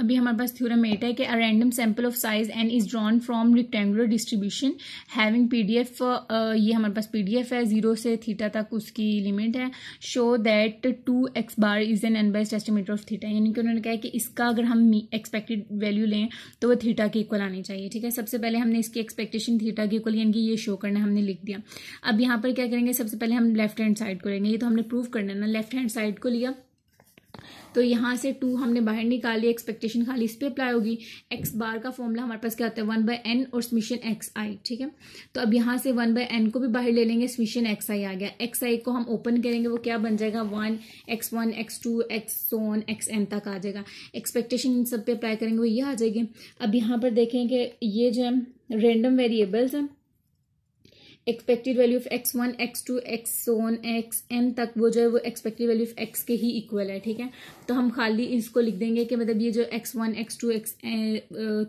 अभी हमारे पास theorem eight है कि a random sample of size n is drawn from rectangular distribution having PDF ये हमारे पास पीडीएफ है जीरो से थीटा तक उसकी लिमिट है show that two x bar is an best estimator of theta यानी कि उन्होंने कहा कि इसका अगर हम एक्सपेक्टेड वैल्यू लें तो वो थीटा के इक्वल आनी चाहिए ठीक है सबसे पहले हमने इसकी एक्सपेक्टेशन थीटा के इक्वल यानी कि ये शो करना हमने लिख दिया अब यहाँ पर क्या करेंगे सबसे पहले हम लेफ्ट हैंड साइड को लेंगे ये तो हमने प्रूव करना है ना लेफ्ट हैंड साइड को लिया तो यहाँ से टू हमने बाहर निकाली एक्सपेक्टेशन खाली इस पर अप्लाई होगी एक्स बार का फॉर्मूला हमारे पास क्या होता है वन बाय एन और स्मिशन एक्स आई ठीक है तो अब यहाँ से वन बाय एन को भी बाहर ले लेंगे स्मिशन एक्स आई आ गया एक्स आई को हम ओपन करेंगे वो क्या बन जाएगा one x one x two x so on x n तक आ जाएगा एक्सपेक्टेशन इन सब पे अप्लाई करेंगे वो ये आ जाएगी अब यहाँ पर देखें कि ये जो है रेंडम वेरिएबल्स हैं expected value of x one x two x so on x n तक वो जो है वो एक्सपेक्टेड वैल्यू ऑफ एक्स के ही इक्वल है ठीक है तो हम खाली इसको लिख देंगे कि मतलब ये जो x one x two x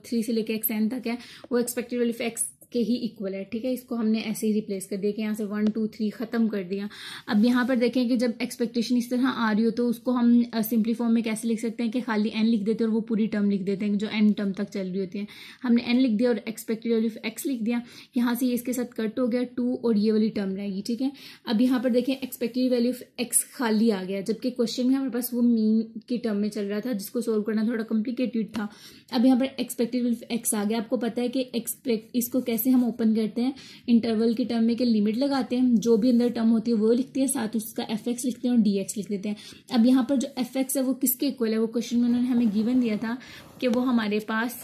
three से लेके एक्स एन तक है वो एक्सपेक्टेड वैल्यू ऑफ एक्स के ही इक्वल है ठीक है इसको हमने ऐसे ही रिप्लेस कर दिया कि यहाँ से वन टू थ्री ख़त्म कर दिया अब यहाँ पर देखें कि जब एक्सपेक्टेशन इस तरह आ रही हो तो उसको हम सिंपली फॉर्म में कैसे लिख सकते हैं कि खाली एन लिख देते हैं और वो पूरी टर्म लिख देते हैं जो एन टर्म तक चल रही होती है हमने एन लिख दिया और एक्सपेक्टेड वैल्यू एक्स लिख दिया यहाँ से इसके साथ कट हो गया टू और ये वाली टर्म रहेगी ठीक है अब यहाँ पर देखें एक्सपेक्टेड वैल्यू ऑफ एक्स खाली आ गया जबकि क्वेश्चन में हमारे पास वो मीन की टर्म में चल रहा था जिसको सोल्व करना थोड़ा कॉम्प्लिकेटेड था अब यहाँ पर एक्सपेक्टेड वैल्यू एक्स आ गया आपको पता है कि एक्सपेक्ट इसको कैसे कैसे हम ओपन करते हैं इंटरवल के टर्म में के लिमिट लगाते हैं जो भी अंदर टर्म होती है वो लिखते हैं साथ उसका एफ एक्स लिखते हैं और डी एक्स लिख देते हैं अब यहाँ पर जो एफ एक्स है वो किसके इक्वल है वो क्वेश्चन में उन्होंने हमें गिवन दिया था कि वो हमारे पास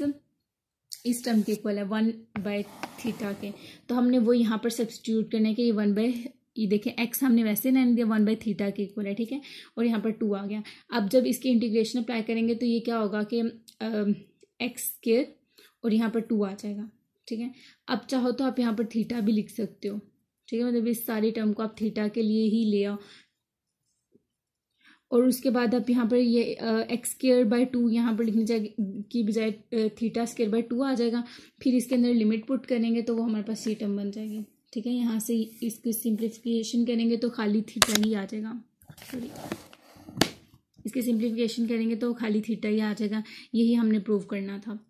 इस टर्म के इक्वल है वन बाय थीटा के तो हमने वो यहाँ पर सब्सटीट्यूट करने के वन बाय ये देखिए एक्स हमने वैसे नहीं दिया वन बाई थीटा के इक्वल है ठीक है और यहाँ पर टू आ गया अब जब इसकी इंटीग्रेशन अप्लाई करेंगे तो ये क्या होगा कि एक्स स्केयर और यहाँ पर टू आ जाएगा ठीक है अब चाहो तो आप यहाँ पर थीटा भी लिख सकते हो ठीक है मतलब इस सारी टर्म को आप थीटा के लिए ही ले आओ और उसके बाद आप यहाँ पर ये एक्स स्केयर बाय टू यहाँ पर लिखने जाए की बजाय थीटा स्केयर बाय टू आ जाएगा फिर इसके अंदर लिमिट पुट करेंगे तो वो हमारे पास ये टर्म बन जाएगी ठीक है यहाँ से इसकी सिंप्लीफिकेशन करेंगे तो खाली थीटा ही आ जाएगा सॉरी इसके सिंप्लीफिकेशन करेंगे तो खाली थीटा ही आ जाएगा यही हमने प्रूव करना था